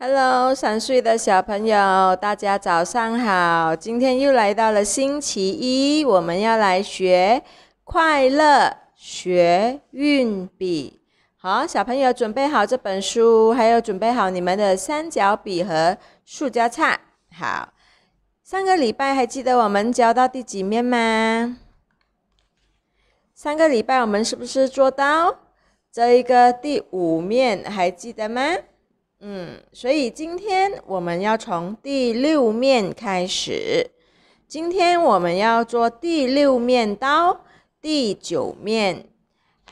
Hello，三岁的小朋友，大家早上好！今天又来到了星期一，我们要来学快乐学运笔。好，小朋友准备好这本书，还有准备好你们的三角笔和塑胶叉。好，上个礼拜还记得我们教到第几面吗？上个礼拜我们是不是做到这一个第五面？还记得吗？嗯，所以今天我们要从第六面开始。今天我们要做第六面刀，第九面。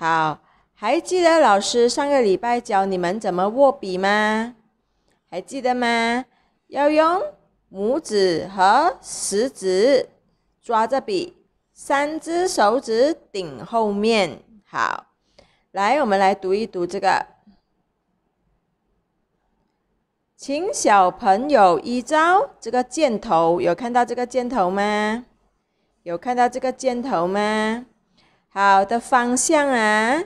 好，还记得老师上个礼拜教你们怎么握笔吗？还记得吗？要用拇指和食指抓着笔，三只手指顶后面。好，来，我们来读一读这个。请小朋友依照这个箭头，有看到这个箭头吗？有看到这个箭头吗？好的方向啊，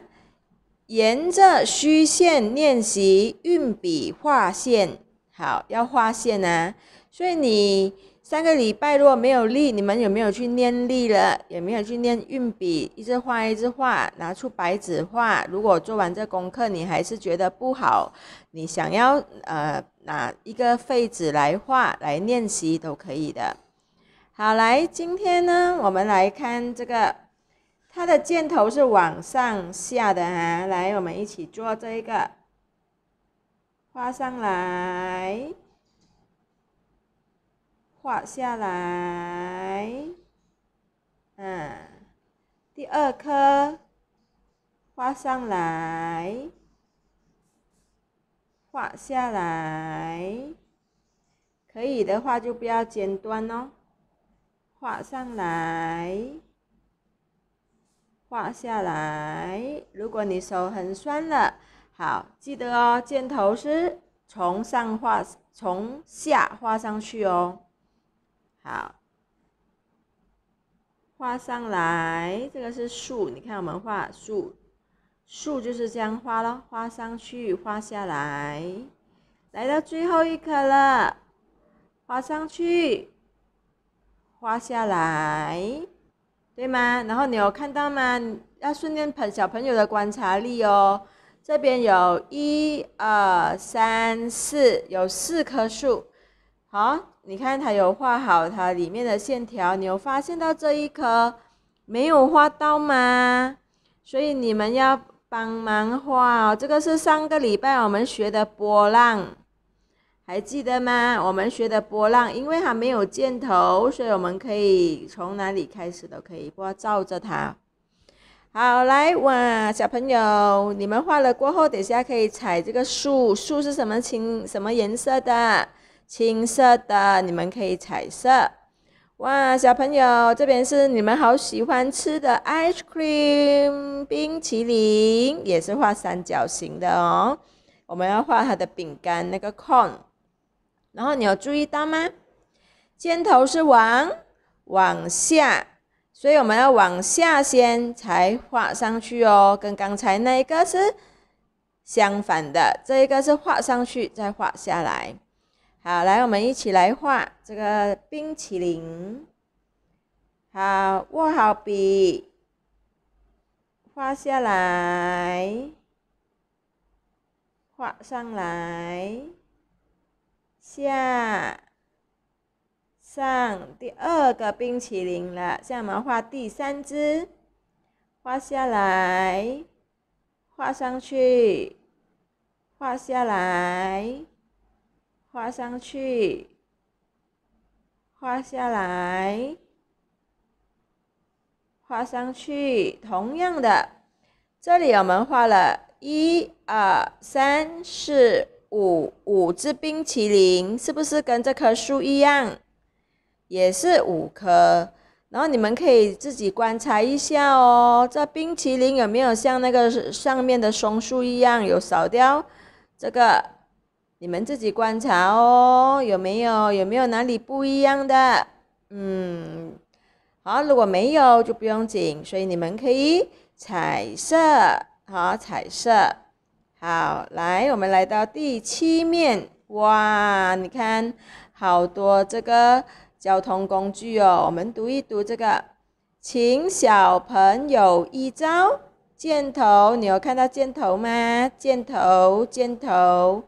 沿着虚线练习运笔画线。好，要画线呢，所以你。三个礼拜如果没有力，你们有没有去练力了？有没有去练运笔？一直画一直画，拿出白纸画。如果做完这功课，你还是觉得不好，你想要呃拿一个废纸来画来练习都可以的。好，来，今天呢，我们来看这个，它的箭头是往上下的啊。来，我们一起做这一个，画上来。画下来，嗯，第二颗画上来，画下来，可以的话就不要剪断哦。画上来，画下来。如果你手很酸了，好，记得哦，箭头是从上画，从下画上去哦。好，画上来，这个是树。你看，我们画树，树就是这样画咯，画上去，画下来，来到最后一棵了，画上去，画下来，对吗？然后你有看到吗？要训练朋小朋友的观察力哦。这边有一、二、三、四，有四棵树。好，你看他有画好，它里面的线条，你有发现到这一颗没有画到吗？所以你们要帮忙画哦。这个是上个礼拜我们学的波浪，还记得吗？我们学的波浪，因为它没有箭头，所以我们可以从哪里开始都可以，不要照着它。好，来哇，小朋友，你们画了过后，等下可以踩这个树，树是什么青什么颜色的？青色的，你们可以彩色。哇，小朋友，这边是你们好喜欢吃的 ice cream 冰淇淋，也是画三角形的哦。我们要画它的饼干那个 cone，然后你有注意到吗？箭头是往往下，所以我们要往下先才画上去哦，跟刚才那一个是相反的，这一个是画上去再画下来。好，来，我们一起来画这个冰淇淋。好，握好笔，画下来，画上来，下上第二个冰淇淋了。下面我们画第三只，画下来，画上去，画下来。画上去，画下来，画上去，同样的，这里我们画了一二三四五五只冰淇淋，是不是跟这棵树一样，也是五棵？然后你们可以自己观察一下哦，这冰淇淋有没有像那个上面的松树一样有少掉这个？你们自己观察哦，有没有有没有哪里不一样的？嗯，好，如果没有就不用紧，所以你们可以彩色，好，彩色，好，来，我们来到第七面，哇，你看好多这个交通工具哦，我们读一读这个，请小朋友一招箭头，你有看到箭头吗？箭头，箭头。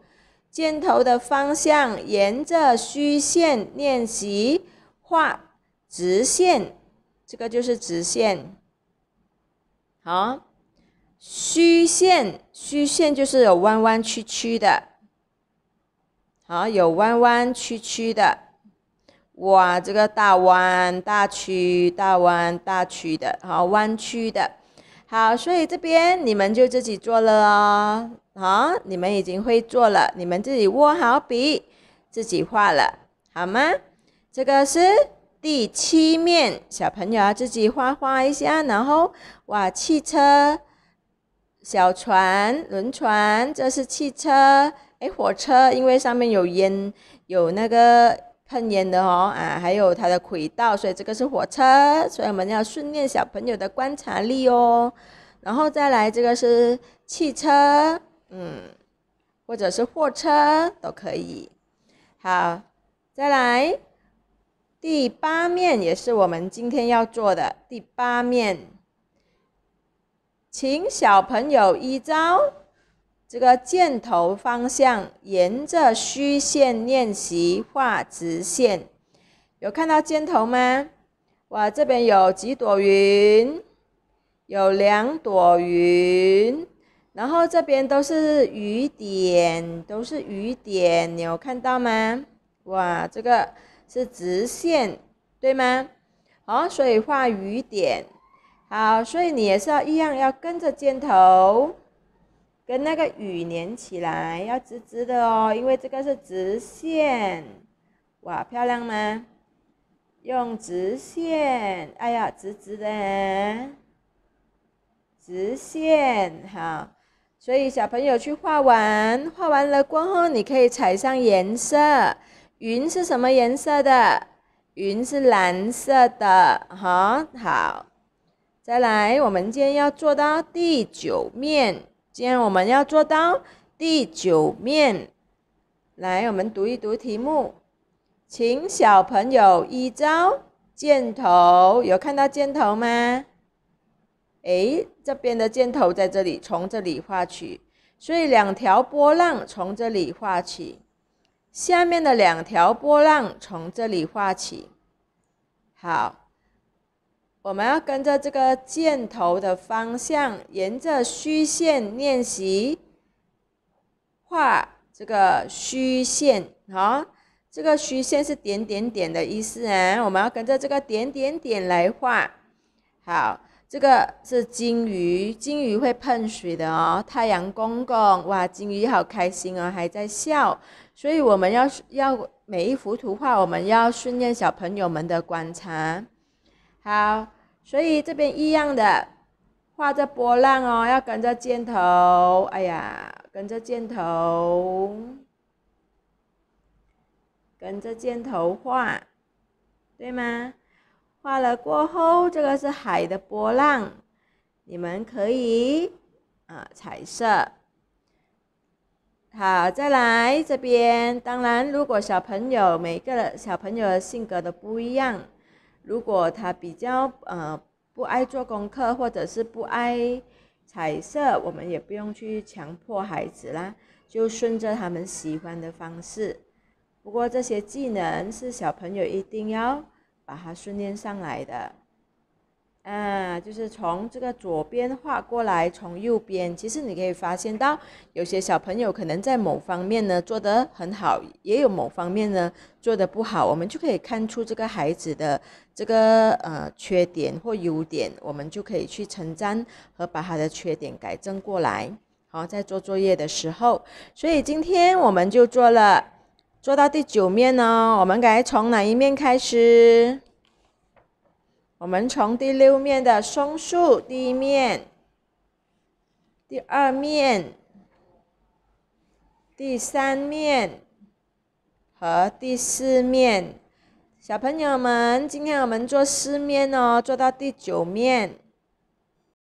箭头的方向沿着虚线练习画直线，这个就是直线。好，虚线，虚线就是有弯弯曲曲的。好，有弯弯曲曲的哇，这个大弯大曲、大弯大曲的，好弯曲的。好，所以这边你们就自己做了哦。好，你们已经会做了，你们自己握好笔，自己画了，好吗？这个是第七面，小朋友自己画画一下，然后哇，汽车、小船、轮船，这是汽车，哎，火车，因为上面有烟，有那个。喷烟的哦，啊，还有它的轨道，所以这个是火车，所以我们要训练小朋友的观察力哦。然后再来，这个是汽车，嗯，或者是货车都可以。好，再来第八面，也是我们今天要做的第八面，请小朋友依照。这个箭头方向，沿着虚线练习画直线。有看到箭头吗？哇，这边有几朵云，有两朵云，然后这边都是雨点，都是雨点。你有看到吗？哇，这个是直线，对吗？好，所以画雨点。好，所以你也是要一样，要跟着箭头。跟那个雨连起来，要直直的哦，因为这个是直线。哇，漂亮吗？用直线，哎呀，直直的，直线好。所以小朋友去画完，画完了过后，你可以彩上颜色。云是什么颜色的？云是蓝色的，好，好。再来，我们今天要做到第九面。今天我们要做到第九面。来，我们读一读题目，请小朋友依照箭头，有看到箭头吗？哎，这边的箭头在这里，从这里画起，所以两条波浪从这里画起，下面的两条波浪从这里画起。好。我们要跟着这个箭头的方向，沿着虚线练习画这个虚线。好，这个虚线是点点点的意思啊。我们要跟着这个点点点来画。好，这个是金鱼，金鱼会喷水的哦。太阳公公，哇，金鱼好开心哦，还在笑。所以我们要要每一幅图画，我们要训练小朋友们的观察。好，所以这边一样的画着波浪哦，要跟着箭头，哎呀，跟着箭头，跟着箭头画，对吗？画了过后，这个是海的波浪，你们可以啊，彩色。好，再来这边。当然，如果小朋友每个小朋友的性格都不一样。如果他比较呃不爱做功课，或者是不爱彩色，我们也不用去强迫孩子啦，就顺着他们喜欢的方式。不过这些技能是小朋友一定要把它训练上来的。啊，就是从这个左边画过来，从右边，其实你可以发现到，有些小朋友可能在某方面呢做得很好，也有某方面呢做得不好，我们就可以看出这个孩子的这个呃缺点或优点，我们就可以去称赞和把他的缺点改正过来。好，在做作业的时候，所以今天我们就做了做到第九面哦，我们该从哪一面开始？我们从第六面的松树，第一面、第二面、第三面和第四面，小朋友们，今天我们做四面哦，做到第九面。